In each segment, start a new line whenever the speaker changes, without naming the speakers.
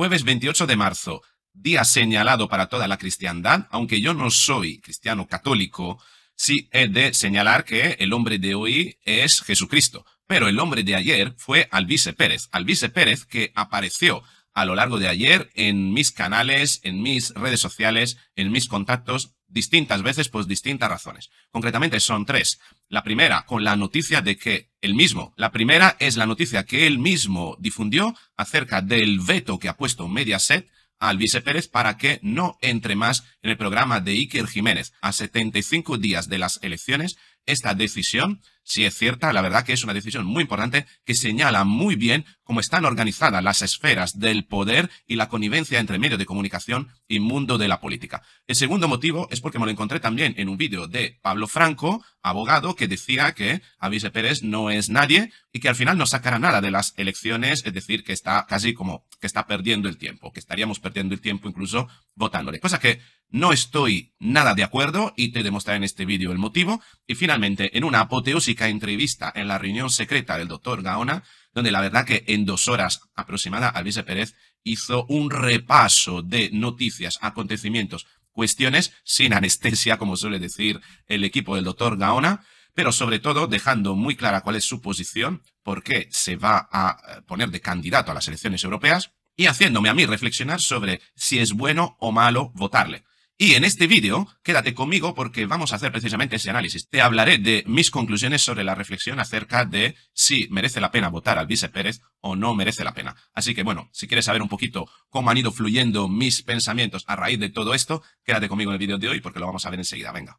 Jueves 28 de marzo, día señalado para toda la cristiandad, aunque yo no soy cristiano católico, sí he de señalar que el hombre de hoy es Jesucristo, pero el hombre de ayer fue Alvise Pérez, Alvise Pérez que apareció a lo largo de ayer en mis canales, en mis redes sociales, en mis contactos, distintas veces pues distintas razones. Concretamente son tres. La primera, con la noticia de que él mismo, la primera es la noticia que él mismo difundió acerca del veto que ha puesto Mediaset al vicepérez para que no entre más en el programa de Iker Jiménez a 75 días de las elecciones esta decisión, si es cierta, la verdad que es una decisión muy importante que señala muy bien cómo están organizadas las esferas del poder y la connivencia entre medio de comunicación y mundo de la política. El segundo motivo es porque me lo encontré también en un vídeo de Pablo Franco, abogado, que decía que Avise Pérez no es nadie y que al final no sacará nada de las elecciones, es decir, que está casi como que está perdiendo el tiempo, que estaríamos perdiendo el tiempo incluso votándole. Cosa que no estoy nada de acuerdo y te demostraré en este vídeo el motivo. Y finalmente, en una apoteósica entrevista en la reunión secreta del doctor Gaona, donde la verdad que en dos horas aproximada Alvise Pérez hizo un repaso de noticias, acontecimientos, cuestiones, sin anestesia, como suele decir el equipo del doctor Gaona, pero sobre todo dejando muy clara cuál es su posición, por qué se va a eh, poner de candidato a las elecciones europeas y haciéndome a mí reflexionar sobre si es bueno o malo votarle. Y en este vídeo, quédate conmigo porque vamos a hacer precisamente ese análisis. Te hablaré de mis conclusiones sobre la reflexión acerca de si merece la pena votar al vicepérez Pérez o no merece la pena. Así que bueno, si quieres saber un poquito cómo han ido fluyendo mis pensamientos a raíz de todo esto, quédate conmigo en el vídeo de hoy porque lo vamos a ver enseguida. Venga.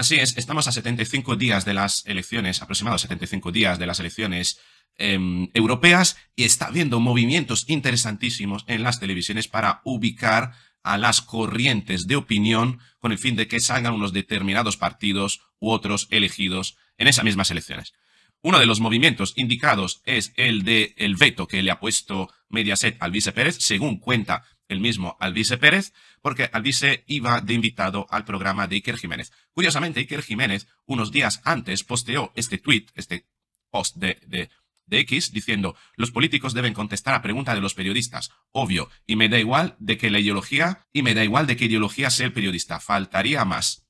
Así es, estamos a 75 días de las elecciones, aproximadamente 75 días de las elecciones em, europeas y está habiendo movimientos interesantísimos en las televisiones para ubicar a las corrientes de opinión con el fin de que salgan unos determinados partidos u otros elegidos en esas mismas elecciones. Uno de los movimientos indicados es el de el veto que le ha puesto Mediaset al vice Pérez, según cuenta el mismo Alvise Pérez, porque Alvise iba de invitado al programa de Iker Jiménez. Curiosamente, Iker Jiménez, unos días antes, posteó este tweet, este post de, de, X, diciendo, los políticos deben contestar a pregunta de los periodistas, obvio, y me da igual de que la ideología, y me da igual de qué ideología sea el periodista, faltaría más.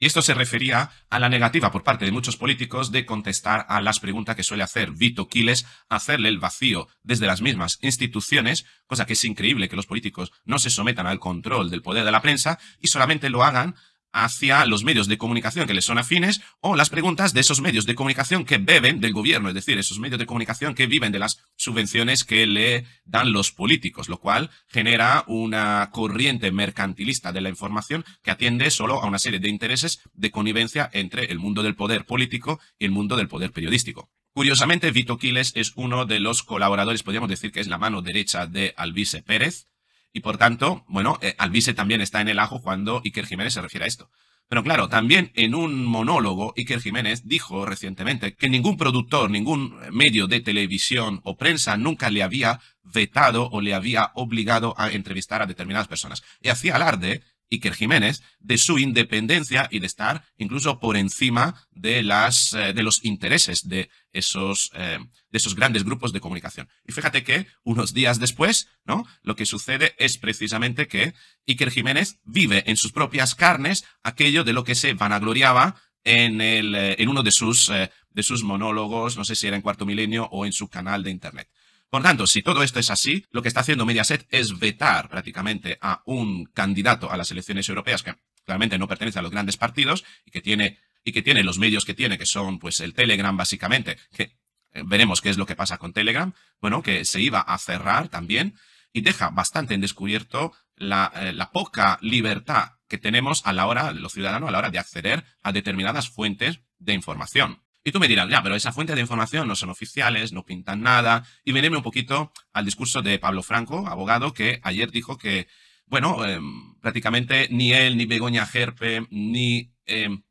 Y esto se refería a la negativa por parte de muchos políticos de contestar a las preguntas que suele hacer Vito Quiles, hacerle el vacío desde las mismas instituciones, cosa que es increíble que los políticos no se sometan al control del poder de la prensa y solamente lo hagan hacia los medios de comunicación que les son afines o las preguntas de esos medios de comunicación que beben del gobierno, es decir, esos medios de comunicación que viven de las subvenciones que le dan los políticos, lo cual genera una corriente mercantilista de la información que atiende solo a una serie de intereses de connivencia entre el mundo del poder político y el mundo del poder periodístico. Curiosamente, Vito Quiles es uno de los colaboradores, podríamos decir que es la mano derecha de Alvise Pérez, y por tanto, bueno, eh, Alvise también está en el ajo cuando Iker Jiménez se refiere a esto. Pero claro, también en un monólogo, Iker Jiménez dijo recientemente que ningún productor, ningún medio de televisión o prensa nunca le había vetado o le había obligado a entrevistar a determinadas personas. Y hacía alarde Iker Jiménez, de su independencia y de estar incluso por encima de, las, eh, de los intereses de esos, eh, de esos grandes grupos de comunicación. Y fíjate que unos días después, ¿no? Lo que sucede es precisamente que Iker Jiménez vive en sus propias carnes aquello de lo que se vanagloriaba en, el, eh, en uno de sus, de sus monólogos, no sé si era en Cuarto Milenio o en su canal de Internet. Por tanto, si todo esto es así, lo que está haciendo Mediaset es vetar prácticamente a un candidato a las elecciones europeas que claramente no pertenece a los grandes partidos y que tiene y que tiene los medios que tiene, que son pues el Telegram básicamente, que eh, veremos qué es lo que pasa con Telegram, bueno, que se iba a cerrar también y deja bastante en descubierto la, eh, la poca libertad que tenemos a la hora, los ciudadanos, a la hora de acceder a determinadas fuentes de información. Y tú me dirás, ya, pero esa fuente de información no son oficiales, no pintan nada. Y venirme un poquito al discurso de Pablo Franco, abogado, que ayer dijo que, bueno, em, prácticamente ni él, ni Begoña Gerpe, ni, em,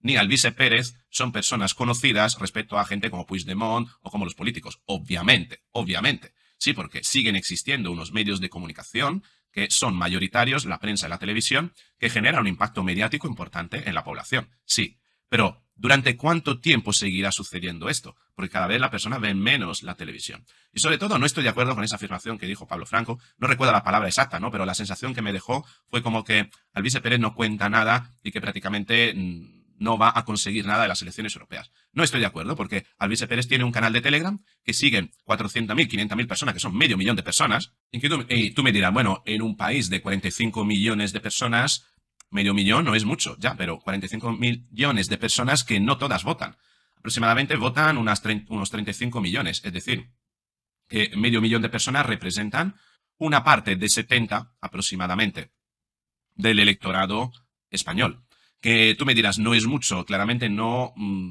ni Alvise Pérez son personas conocidas respecto a gente como Puigdemont o como los políticos. Obviamente, obviamente. Sí, porque siguen existiendo unos medios de comunicación que son mayoritarios, la prensa y la televisión, que generan un impacto mediático importante en la población. Sí, pero ¿Durante cuánto tiempo seguirá sucediendo esto? Porque cada vez la persona ve menos la televisión. Y sobre todo, no estoy de acuerdo con esa afirmación que dijo Pablo Franco. No recuerdo la palabra exacta, ¿no? Pero la sensación que me dejó fue como que Alvise Pérez no cuenta nada y que prácticamente mm, no va a conseguir nada de las elecciones europeas. No estoy de acuerdo porque Alvise Pérez tiene un canal de Telegram que siguen 400.000, 500.000 personas, que son medio millón de personas. y tú me dirás, bueno, en un país de 45 millones de personas, medio millón no es mucho, ya, pero 45 millones de personas que no todas votan. Aproximadamente votan unas unos 35 millones, es decir, que medio millón de personas representan una parte de 70 aproximadamente del electorado español. Que tú me dirás, no es mucho, claramente no mm,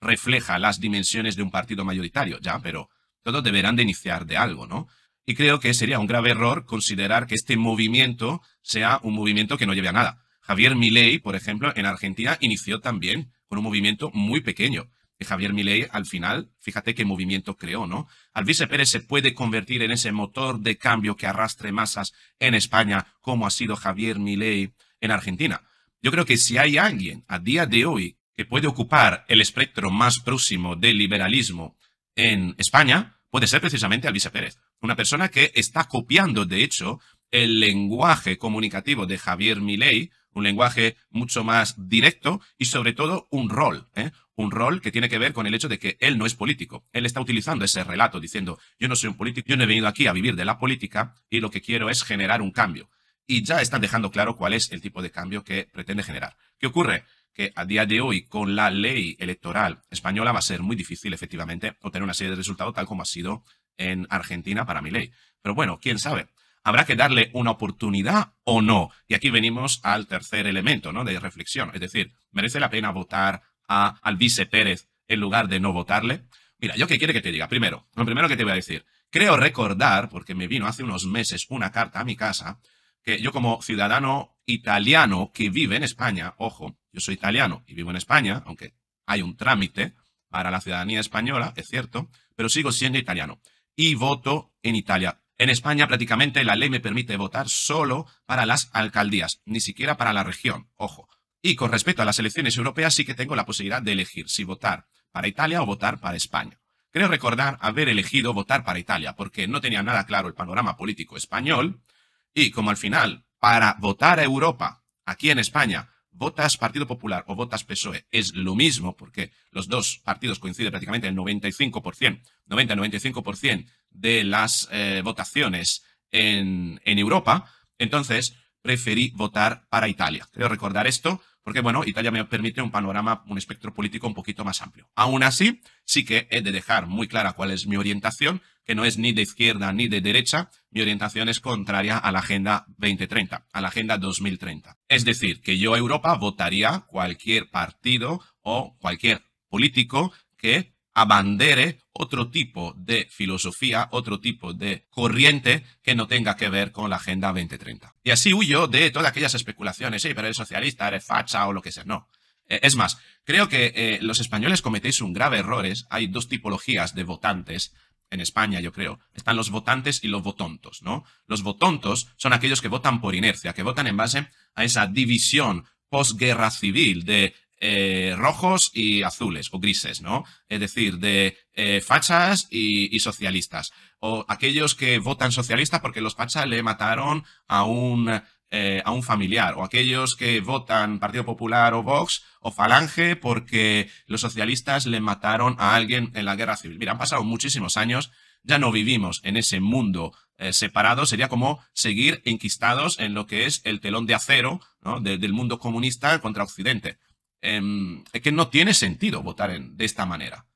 refleja las dimensiones de un partido mayoritario, ya, pero todos deberán de iniciar de algo, ¿no? Y creo que sería un grave error considerar que este movimiento sea un movimiento que no lleve a nada. Javier Milei, por ejemplo, en Argentina inició también con un movimiento muy pequeño. Y Javier Milei, al final, fíjate qué movimiento creó, ¿no? Alvise Pérez se puede convertir en ese motor de cambio que arrastre masas en España, como ha sido Javier Milei en Argentina. Yo creo que si hay alguien a día de hoy que puede ocupar el espectro más próximo del liberalismo en España, puede ser precisamente Alvise Pérez, una persona que está copiando, de hecho, el lenguaje comunicativo de Javier Milei, un lenguaje mucho más directo y sobre todo un rol, ¿eh? un rol que tiene que ver con el hecho de que él no es político. Él está utilizando ese relato diciendo, yo no soy un político, yo no he venido aquí a vivir de la política y lo que quiero es generar un cambio. Y ya están dejando claro cuál es el tipo de cambio que pretende generar. ¿Qué ocurre? que a día de hoy con la ley electoral española va a ser muy difícil efectivamente obtener una serie de resultados tal como ha sido en Argentina para mi ley. Pero bueno, quién sabe. ¿Habrá que darle una oportunidad o no? Y aquí venimos al tercer elemento ¿no? de reflexión. Es decir, ¿merece la pena votar a, al vice Pérez en lugar de no votarle? Mira, ¿yo qué quiere que te diga? Primero, lo primero que te voy a decir, creo recordar, porque me vino hace unos meses una carta a mi casa, que yo como ciudadano italiano que vive en España, ojo, yo soy italiano y vivo en España, aunque hay un trámite para la ciudadanía española, es cierto, pero sigo siendo italiano y voto en Italia. En España prácticamente la ley me permite votar solo para las alcaldías, ni siquiera para la región, ojo. Y con respecto a las elecciones europeas sí que tengo la posibilidad de elegir si votar para Italia o votar para España. Creo recordar haber elegido votar para Italia porque no tenía nada claro el panorama político español y como al final, para votar a Europa, aquí en España, votas Partido Popular o votas PSOE es lo mismo, porque los dos partidos coinciden prácticamente el 95%, 90-95% de las eh, votaciones en, en, Europa, entonces preferí votar para Italia. Quiero recordar esto porque, bueno, Italia me permite un panorama, un espectro político un poquito más amplio. Aún así, sí que he de dejar muy clara cuál es mi orientación, que no es ni de izquierda ni de derecha, mi orientación es contraria a la Agenda 2030, a la Agenda 2030. Es decir, que yo Europa votaría cualquier partido o cualquier político que abandere otro tipo de filosofía, otro tipo de corriente que no tenga que ver con la Agenda 2030. Y así huyo de todas aquellas especulaciones, sí, pero eres socialista, eres facha o lo que sea. No. E, es más, creo que eh, los españoles cometéis un grave error. Hay dos tipologías de votantes en España, yo creo, están los votantes y los votontos, ¿no? Los votontos son aquellos que votan por inercia, que votan en base a esa división posguerra civil de eh, rojos y azules o grises, ¿no? Es decir, de eh, fachas y, y, socialistas. O aquellos que votan socialista porque los fachas le mataron a un eh, a un familiar, o aquellos que votan Partido Popular o Vox o Falange porque los socialistas le mataron a alguien en la guerra civil. Mira, han pasado muchísimos años, ya no vivimos en ese mundo eh, separado, sería como seguir enquistados en lo que es el telón de acero del mundo comunista contra Occidente. Em, es que no tiene sentido votar de esta manera.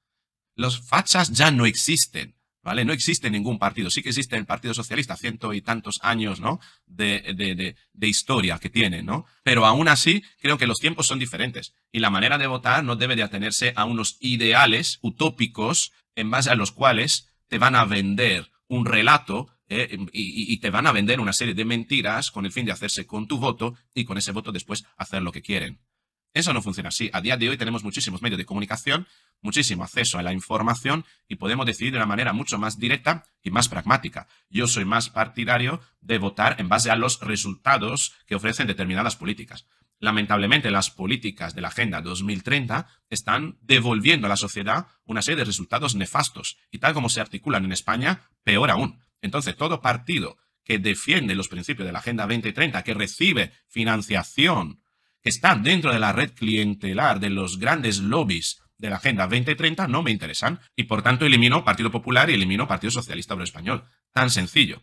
Los fachas ya no existen. ¿vale? No existe ningún partido, sí que existe el Partido Socialista, ciento y tantos años, ¿no? De, historia que tiene, ¿no? Pero aún así, creo que los tiempos son diferentes y la manera de votar no debe de atenerse a unos ideales utópicos en base a los cuales te van a vender un relato eh, y, te van a vender una serie de mentiras con el fin de hacerse con tu voto y con ese voto después hacer lo que quieren. Eso no funciona así. A día de hoy tenemos muchísimos medios de comunicación, muchísimo acceso a la información y podemos decidir de una manera mucho más directa y más pragmática. Yo soy más partidario de votar en base a los resultados que ofrecen determinadas políticas. Lamentablemente, las políticas de la Agenda 2030 están devolviendo a la sociedad una serie de resultados nefastos y tal como se articulan en España, peor aún. Entonces, todo partido que defiende los principios de la Agenda 2030, que recibe financiación que están dentro de la red clientelar de los grandes lobbies de la Agenda 2030 no me interesan y por tanto elimino Partido Popular y elimino Partido Socialista Obrero Español. Tan sencillo.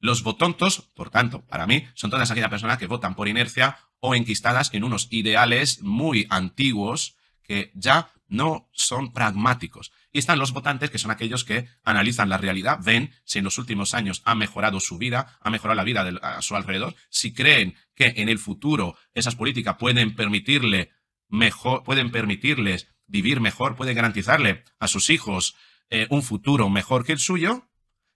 Los votontos, por tanto, para mí, son todas aquellas personas que votan por inercia o enquistadas en unos ideales muy antiguos que ya no son pragmáticos. Y están los votantes, que son aquellos que analizan la realidad, ven si en los últimos años ha mejorado su vida, ha mejorado la vida de, a su alrededor, si creen que en el futuro esas políticas pueden permitirle mejor, pueden permitirles vivir mejor, pueden garantizarle a sus hijos eh, un futuro mejor que el suyo.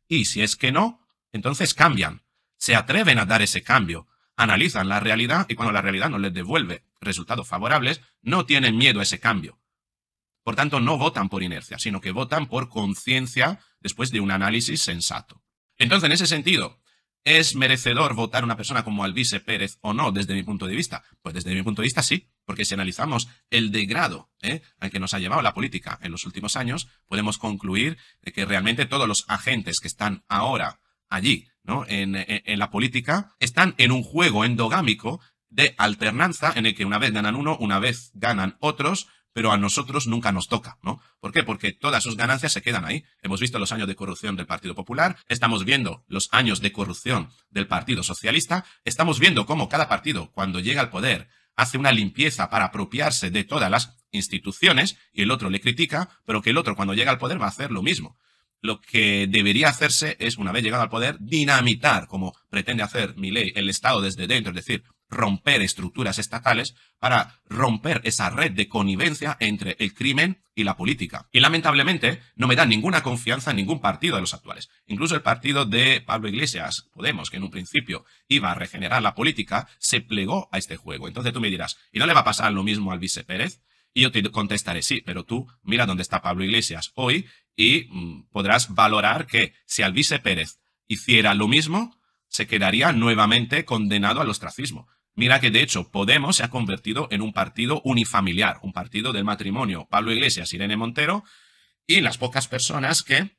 Y si es que no, entonces cambian, se atreven a dar ese cambio, analizan la realidad y cuando la realidad no les devuelve resultados favorables, no tienen miedo a ese cambio por tanto, no votan por inercia, sino que votan por conciencia después de un análisis sensato. Entonces, en ese sentido, ¿es merecedor votar una persona como Alvise Pérez o no desde mi punto de vista? Pues desde mi punto de vista sí, porque si analizamos el degrado ¿eh? al que nos ha llevado la política en los últimos años, podemos concluir de que realmente todos los agentes que están ahora allí, ¿no? en la política, están en un juego endogámico de alternanza en el que una vez ganan uno, una vez ganan otros, pero a nosotros nunca nos toca, ¿no? ¿Por qué? Porque todas sus ganancias se quedan ahí. Hemos visto los años de corrupción del Partido Popular, estamos viendo los años de corrupción del Partido Socialista, estamos viendo cómo cada partido, cuando llega al poder, hace una limpieza para apropiarse de todas las instituciones y el otro le critica, pero que el otro cuando llega al poder va a hacer lo mismo. Lo que debería hacerse es, una vez llegado al poder, dinamitar, como pretende hacer mi ley, el Estado desde dentro, es decir, romper estructuras estatales, para romper esa red de connivencia entre el crimen y la política. Y lamentablemente no me da ninguna confianza en ningún partido de los actuales. Incluso el partido de Pablo Iglesias, Podemos, que en un principio iba a regenerar la política, se plegó a este juego. Entonces tú me dirás, ¿y no le va a pasar lo mismo al vice Pérez? Y yo te contestaré, sí, pero tú mira dónde está Pablo Iglesias hoy y mm, podrás valorar que si Alvise Pérez hiciera lo mismo, se quedaría nuevamente condenado al ostracismo. Mira que de hecho Podemos se ha convertido en un partido unifamiliar, un partido del matrimonio Pablo Iglesias, Irene Montero y las pocas personas que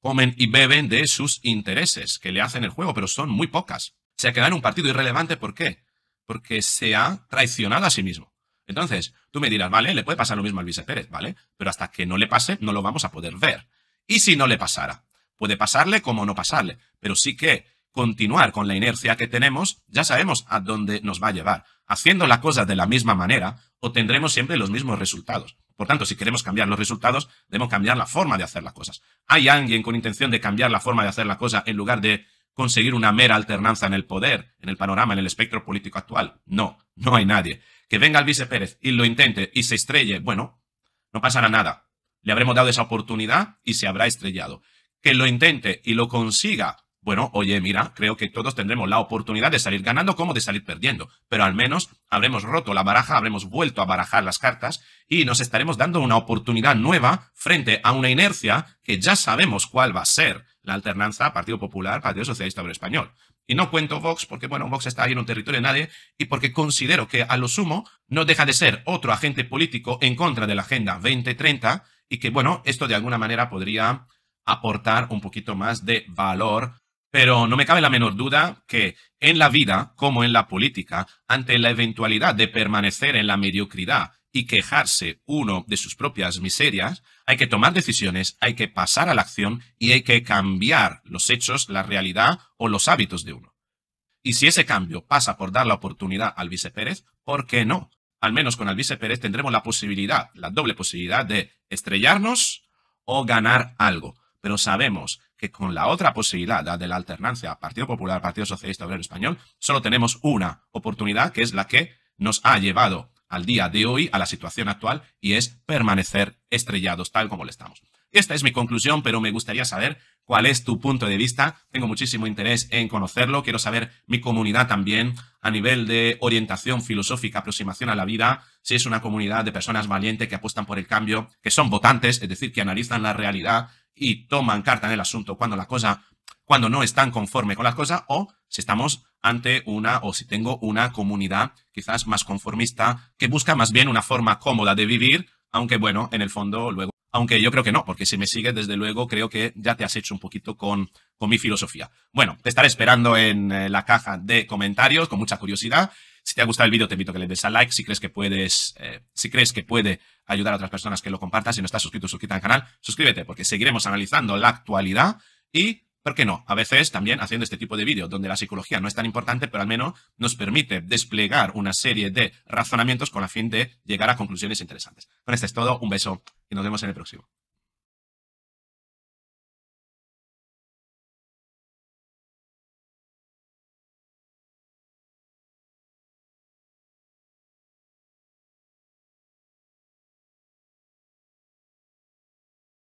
comen y beben de sus intereses que le hacen el juego, pero son muy pocas. Se ha quedado en un partido irrelevante, ¿por qué? Porque se ha traicionado a sí mismo. Entonces, tú me dirás, vale, le puede pasar lo mismo al Luis Pérez, ¿vale? Pero hasta que no le pase, no lo vamos a poder ver. ¿Y si no le pasara? Puede pasarle como no pasarle, pero sí que continuar con la inercia que tenemos, ya sabemos a dónde nos va a llevar. Haciendo la cosa de la misma manera, obtendremos siempre los mismos resultados. Por tanto, si queremos cambiar los resultados, debemos cambiar la forma de hacer las cosas. ¿Hay alguien con intención de cambiar la forma de hacer la cosa en lugar de conseguir una mera alternanza en el poder, en el panorama, en el espectro político actual? No, no hay nadie. Que venga el vice Pérez y lo intente y se estrelle, bueno, no pasará nada. Le habremos dado esa oportunidad y se habrá estrellado. Que lo intente y lo consiga, bueno, oye, mira, creo que todos tendremos la oportunidad de salir ganando como de salir perdiendo, pero al menos habremos roto la baraja, habremos vuelto a barajar las cartas y nos estaremos dando una oportunidad nueva frente a una inercia que ya sabemos cuál va a ser la alternanza Partido Popular, Partido Socialista Obrero Español. Y no cuento Vox porque, bueno, Vox está ahí en un territorio de nadie y porque considero que a lo sumo no deja de ser otro agente político en contra de la Agenda 2030 y que, bueno, esto de alguna manera podría aportar un poquito más de valor pero no me cabe la menor duda que en la vida, como en la política, ante la eventualidad de permanecer en la mediocridad y quejarse uno de sus propias miserias, hay que tomar decisiones, hay que pasar a la acción y hay que cambiar los hechos, la realidad o los hábitos de uno. Y si ese cambio pasa por dar la oportunidad al vice Pérez, ¿por qué no? Al menos con el Pérez tendremos la posibilidad, la doble posibilidad de estrellarnos o ganar algo. Pero sabemos que con la otra posibilidad de la alternancia Partido Popular, Partido Socialista Obrero Español, solo tenemos una oportunidad que es la que nos ha llevado al día de hoy, a la situación actual, y es permanecer estrellados tal como lo estamos. Esta es mi conclusión, pero me gustaría saber cuál es tu punto de vista. Tengo muchísimo interés en conocerlo. Quiero saber mi comunidad también a nivel de orientación filosófica, aproximación a la vida, si es una comunidad de personas valientes que apuestan por el cambio, que son votantes, es decir, que analizan la realidad y toman carta en el asunto cuando la cosa, cuando no están conforme con la cosa o si estamos ante una o si tengo una comunidad quizás más conformista que busca más bien una forma cómoda de vivir, aunque bueno, en el fondo luego aunque yo creo que no, porque si me sigue desde luego, creo que ya te has hecho un poquito con, con mi filosofía. Bueno, te estaré esperando en eh, la caja de comentarios con mucha curiosidad. Si te ha gustado el vídeo, te invito a que le des a like. Si crees que puedes, eh, si crees que puede ayudar a otras personas que lo compartas, si no estás suscrito, suscríbete al canal, suscríbete, porque seguiremos analizando la actualidad y ¿Por qué no? A veces también haciendo este tipo de vídeo, donde la psicología no es tan importante, pero al menos nos permite desplegar una serie de razonamientos con la fin de llegar a conclusiones interesantes. Con esto es todo, un beso y nos vemos en el próximo.